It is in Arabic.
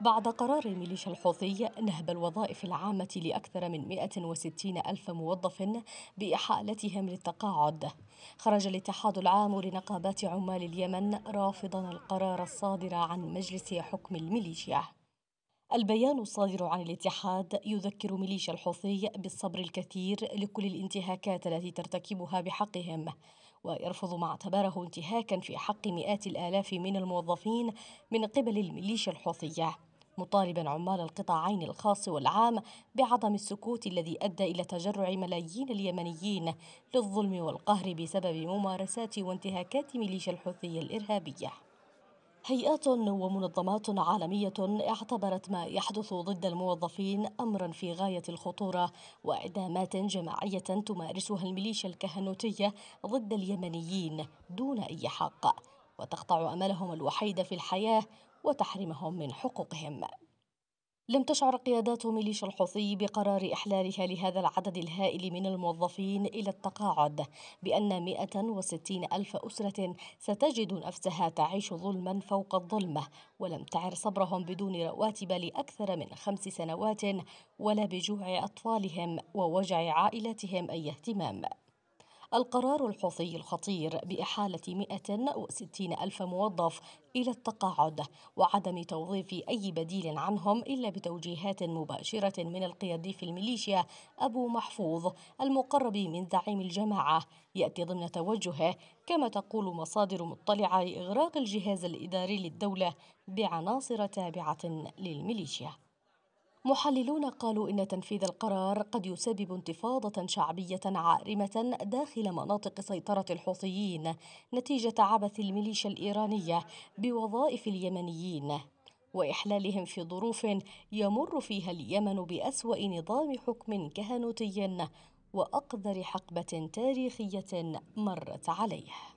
بعد قرار الميليشيا الحوثي نهب الوظائف العامة لأكثر من 160 ألف موظف بإحالتهم للتقاعد خرج الاتحاد العام لنقابات عمال اليمن رافضا القرار الصادر عن مجلس حكم الميليشيا البيان الصادر عن الاتحاد يذكر ميليشيا الحوثي بالصبر الكثير لكل الانتهاكات التي ترتكبها بحقهم ويرفض ما اعتبره انتهاكا في حق مئات الالاف من الموظفين من قبل الميليشيا الحوثيه مطالبا عمال القطاعين الخاص والعام بعدم السكوت الذي أدى إلى تجرع ملايين اليمنيين للظلم والقهر بسبب ممارسات وانتهاكات ميليشيا الحوثية الإرهابية هيئات ومنظمات عالمية اعتبرت ما يحدث ضد الموظفين أمرا في غاية الخطورة وإعدامات جماعية تمارسها الميليشيا الكهنوتية ضد اليمنيين دون أي حق وتقطع املهم الوحيد في الحياه وتحرمهم من حقوقهم لم تشعر قيادات ميليشيا الحوثي بقرار إحلالها لهذا العدد الهائل من الموظفين إلى التقاعد بأن 160 ألف أسرة ستجد نفسها تعيش ظلما فوق الظلمة ولم تعر صبرهم بدون رواتب لأكثر من خمس سنوات ولا بجوع أطفالهم ووجع عائلاتهم أي اهتمام القرار الحوثي الخطير بإحالة 160 ألف موظف إلى التقاعد وعدم توظيف أي بديل عنهم إلا بتوجيهات مباشرة من القيادي في الميليشيا أبو محفوظ المقرب من زعيم الجماعة يأتي ضمن توجهه كما تقول مصادر مطلعة لإغراق الجهاز الإداري للدولة بعناصر تابعة للميليشيا محللون قالوا إن تنفيذ القرار قد يسبب انتفاضة شعبية عارمة داخل مناطق سيطرة الحوثيين نتيجة عبث الميليشيا الإيرانية بوظائف اليمنيين وإحلالهم في ظروف يمر فيها اليمن بأسوأ نظام حكم كهنوتي وأقذر حقبة تاريخية مرت عليه